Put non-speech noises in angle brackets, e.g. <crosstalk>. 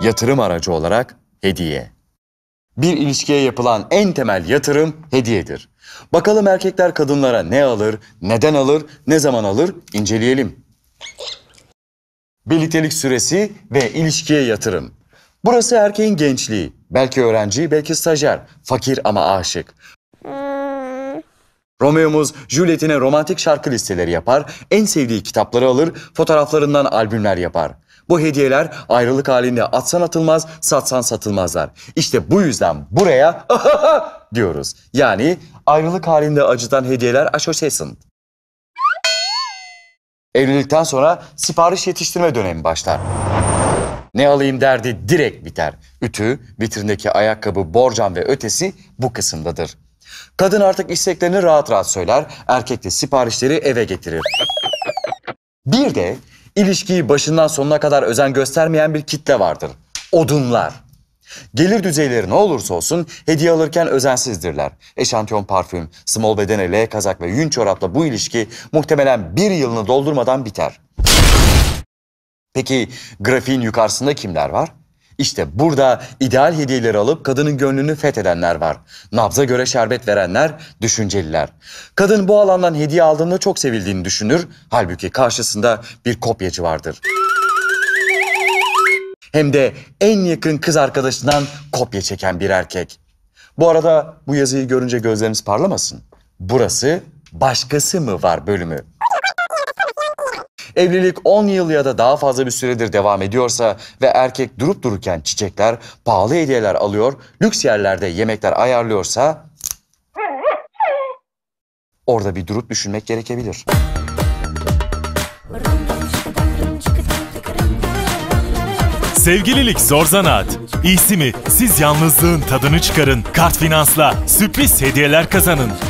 yatırım aracı olarak hediye. Bir ilişkiye yapılan en temel yatırım hediyedir. Bakalım erkekler kadınlara ne alır, neden alır, ne zaman alır inceleyelim. Birliktelik süresi ve ilişkiye yatırım. Burası erkeğin gençliği, belki öğrenci, belki stajyer, fakir ama aşık. Romeo'muz Juliet'ine romantik şarkı listeleri yapar, en sevdiği kitapları alır, fotoğraflarından albümler yapar. Bu hediyeler ayrılık halinde atsan atılmaz, satsan satılmazlar. İşte bu yüzden buraya <laughs> diyoruz. Yani ayrılık halinde acıdan hediyeler association. Evlilikten sonra sipariş yetiştirme dönemi başlar. Ne alayım derdi direkt biter. Ütü, vitrindeki ayakkabı, borcam ve ötesi bu kısımdadır. Kadın artık isteklerini rahat rahat söyler, erkek de siparişleri eve getirir. Bir de ilişkiyi başından sonuna kadar özen göstermeyen bir kitle vardır. Odunlar. Gelir düzeyleri ne olursa olsun hediye alırken özensizdirler. Eşantiyon parfüm, small bedene, L kazak ve yün çorapla bu ilişki muhtemelen bir yılını doldurmadan biter. Peki grafiğin yukarısında kimler var? İşte burada ideal hediyeleri alıp kadının gönlünü fethedenler var. Nabza göre şerbet verenler, düşünceliler. Kadın bu alandan hediye aldığında çok sevildiğini düşünür. Halbuki karşısında bir kopyacı vardır. Hem de en yakın kız arkadaşından kopya çeken bir erkek. Bu arada bu yazıyı görünce gözleriniz parlamasın. Burası başkası mı var bölümü. Evlilik 10 yıl ya da daha fazla bir süredir devam ediyorsa ve erkek durup dururken çiçekler, pahalı hediyeler alıyor, lüks yerlerde yemekler ayarlıyorsa... Orada bir durup düşünmek gerekebilir. Sevgililik zor zanaat. İyisi mi siz yalnızlığın tadını çıkarın. Kart Finans'la sürpriz hediyeler kazanın.